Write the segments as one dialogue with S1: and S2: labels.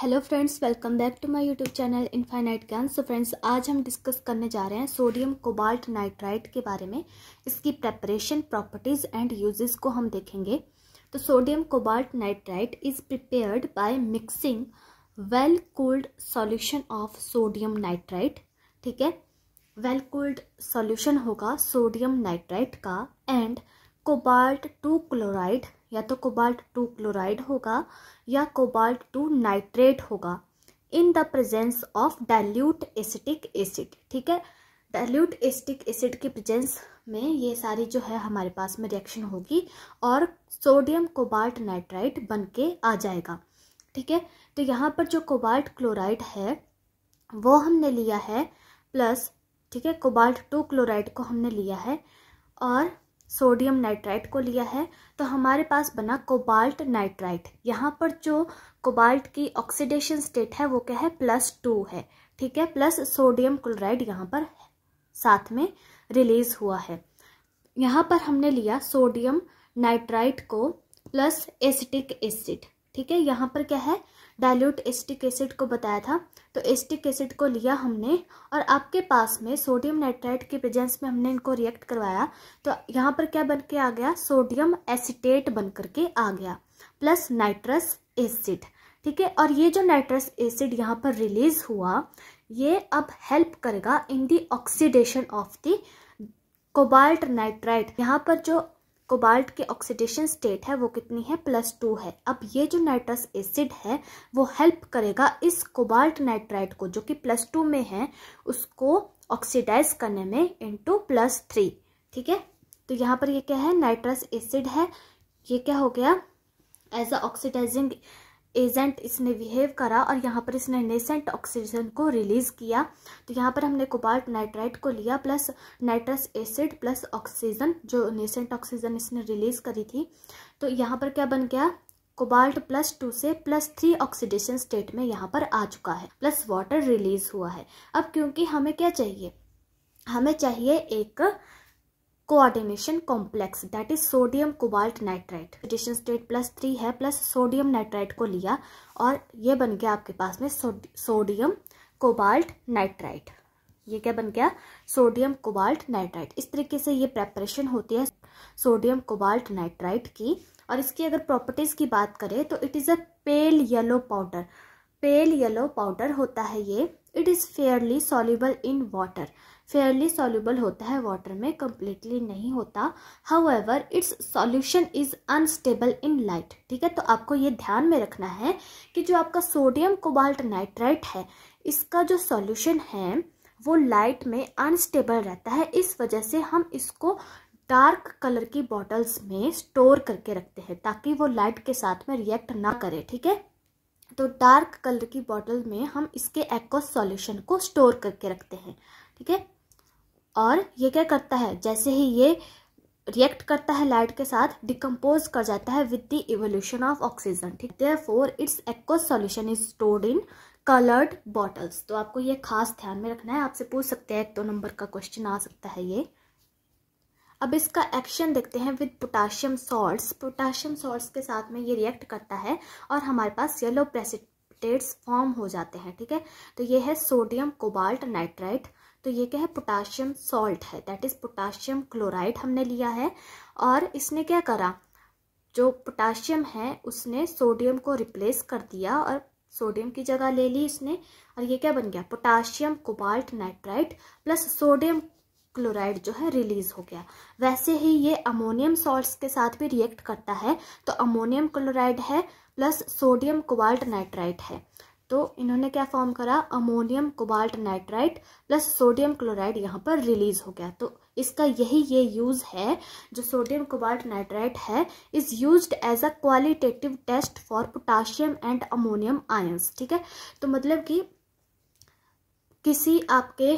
S1: hello friends welcome back to my YouTube channel Infinite Gun so friends आज हम discuss करने जा रहे हैं सोडियम कोबाल्ट नाइट्राइट के बारे में इसकी प्रेपरेशन प्रॉपर्टीज़ एंड यूजेस को हम देखेंगे तो sodium cobalt nitrite is prepared by mixing well cooled solution of sodium nitrite ठीक है वेल कूल्ड सॉल्यूशन होगा सोडियम नाइट्राइट का एंड कोबाल्ट टू क्लोराइड या तो कोबाल्ट टू क्लोराइड होगा या कोबाल्ट टू नाइट्रेट होगा in the presence of dilute acetic acid ठीक है डाइल्यूट एसिटिक एसिड की प्रेजेंस में ये सारी जो है हमारे पास में रिएक्शन होगी और सोडियम कोबाल्ट नाइट्राइट बन के आ जाएगा ठीक है तो यहाँ पर जो कोबाल्ट क्लोराइड है वो हमने लिया है प्लस ठीक है कोबाल्ट टू क्लोराइड को हमने लिया है और सोडियम नाइट्राइट को लिया है तो हमारे पास बना कोबाल्ट नाइट्राइट यहाँ पर जो कोबाल्ट की ऑक्सीडेशन स्टेट है वो क्या है प्लस टू है ठीक है प्लस सोडियम क्लोराइड यहाँ पर साथ में रिलीज हुआ है यहाँ पर हमने लिया सोडियम नाइट्राइट को प्लस एसिटिक एसिड ठीक है यहाँ पर क्या है डाइल्यूट एस्टिक एसिड को बताया था तो एस्टिक एसिड को लिया हमने और आपके पास में सोडियम नाइट्राइट के प्रेजेंस में हमने इनको रिएक्ट करवाया तो यहाँ पर क्या बन के आ गया सोडियम एसिटेट बन करके आ गया प्लस नाइट्रस एसिड ठीक है और ये जो नाइट्रस एसिड यहाँ पर रिलीज हुआ ये अब हेल्प करेगा in the oxidation of the cobalt nitrite यहाँ पर जो कोबाल्ट के ऑक्सीडेशन स्टेट है वो कितनी है प्लस टू है अब ये जो नाइट्रस एसिड है वो हेल्प करेगा इस कोबाल्ट नाइट्राइट को जो कि प्लस टू में है उसको ऑक्सीडाइज करने में इंटू प्लस थ्री ठीक है तो यहाँ पर ये क्या है नाइट्रस एसिड है ये क्या हो गया एज अ ऑक्सीडाइजिंग एजेंट इसने बिहेव करा और यहाँ पर इसने नेसेंट ऑक्सीजन को रिलीज़ किया तो यहाँ पर हमने कोबाल्ट नाइट्राइट को लिया plus nitrous acid plus oxygen जो नेसेंट ऑक्सीजन इसने रिलीज़ करी थी तो यहाँ पर क्या बन गया कोबाल्ट प्लस टू से प्लस थ्री ऑक्सीडेशन स्टेट में यहाँ पर आ चुका है प्लस वाटर रिलीज़ हुआ है अब क्योंकि हमें क्या चाहिए हमें चाहिए एक coordination complex that is sodium cobalt nitrite addition state plus three है प्लस सोडियम नाइट्राइट को लिया और ये बन गया आपके पास में सोडियम कोबाल्ट नाइट्राइट ये क्या बन गया सोडियम कोबाल्ट नाइट्राइट इस तरीके से ये प्रेपरेशन होती है सोडियम कोबाल्ट नाइट्राइट की और इसकी अगर प्रॉपर्टीज़ की बात करें तो it is a pale yellow powder pale yellow powder होता है ये it is fairly soluble in water fairly soluble होता है वाटर में कम्प्लीटली नहीं होता however its solution is unstable in light ठीक है तो आपको ये ध्यान में रखना है कि जो आपका सोडियम कोबाल्ट नाइट्राइट है इसका जो सॉल्यूशन है वो लाइट में अनस्टेबल रहता है इस वजह से हम इसको डार्क कलर की बॉटल्स में स्टोर करके रखते हैं ताकि वो लाइट के साथ में रिएक्ट ना करे ठीक है तो डार्क कलर की बॉटल में हम इसके एक्व सॉल्यूशन को स्टोर करके रखते हैं ठीक है और ये क्या करता है जैसे ही ये रिएक्ट करता है लाइट के साथ डिकम्पोज कर जाता है with the evolution of oxygen ठीक है for its aq solution is stored in coloured bottles तो आपको ये खास ध्यान में रखना है आपसे पूछ सकते हैं एक दो नंबर का क्वेश्चन आ सकता है ये अब इसका एक्शन देखते हैं with potassium salts potassium salts के साथ में ये रिएक्ट करता है और हमारे पास येलो प्रेसिटेट्स फॉर्म हो जाते हैं ठीक है तो ये है सोडियम कोबाल्ट नाइट्राइट तो ये क्या है पोटाशियम सॉल्ट है दैट इज़ पोटाशियम क्लोराइड हमने लिया है और इसने क्या करा जो पोटाशियम है उसने सोडियम को रिप्लेस कर दिया और सोडियम की जगह ले ली इसने और ये क्या बन गया potassium cobalt nitrite plus sodium chloride जो है रिलीज हो गया वैसे ही ये अमोनियम सॉल्ट्स के साथ भी रिएक्ट करता है तो अमोनियम क्लोराइड है प्लस सोडियम कोबाल्ट नाइट्राइट है तो इन्होंने क्या फॉर्म करा ammonium cobalt nitrite plus sodium chloride यहाँ पर रिलीज हो गया तो इसका यही ये यूज़ है जो सोडियम कोबाल्ट नाइट्राइट है is use as a qualitative test for potassium and ammonium ions ठीक है तो मतलब कि किसी आपके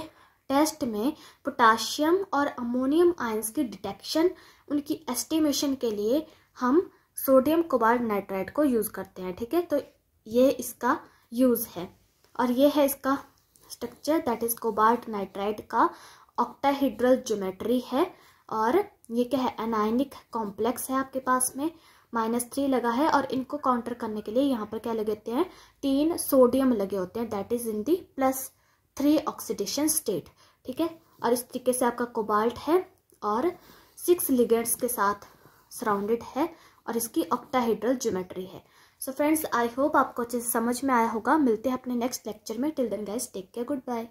S1: टेस्ट में पोटाशियम और अमोनियम आयंस की डिटेक्शन उनकी एस्टिमेशन के लिए हम सोडियम कोबाल्ट नाइट्राइट को यूज़ करते हैं ठीक है तो ये इसका यूज़ है और ये है इसका structure that is cobalt nitrite का ऑक्टाहीड्रल ज्योमेट्री है और ये क्या है एनाइनिक कॉम्प्लेक्स है आपके पास में माइनस थ्री लगा है और इनको काउंटर करने के लिए यहाँ पर क्या लगे होते हैं तीन सोडियम लगे होते हैं that is in the plus three oxidation state ठीक है और इस तरीके से आपका कोबाल्ट है और सिक्स लिगेंड्स के साथ सराउंडेड है और इसकी ऑक्टाहीड्रल ज्योमेट्री है सो फ्रेंड्स आई होप आपको अच्छे से समझ में आया होगा मिलते हैं अपने नेक्स्ट लेक्चर में till then guys take care good bye